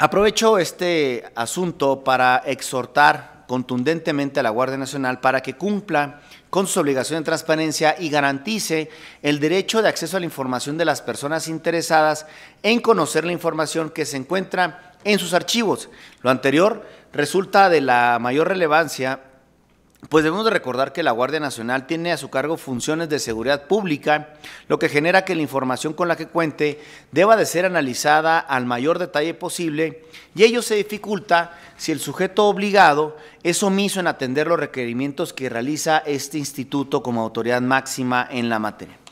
Aprovecho este asunto para exhortar contundentemente a la Guardia Nacional para que cumpla con su obligación de transparencia y garantice el derecho de acceso a la información de las personas interesadas en conocer la información que se encuentra en sus archivos. Lo anterior resulta de la mayor relevancia pues debemos recordar que la Guardia Nacional tiene a su cargo funciones de seguridad pública, lo que genera que la información con la que cuente deba de ser analizada al mayor detalle posible y ello se dificulta si el sujeto obligado es omiso en atender los requerimientos que realiza este instituto como autoridad máxima en la materia.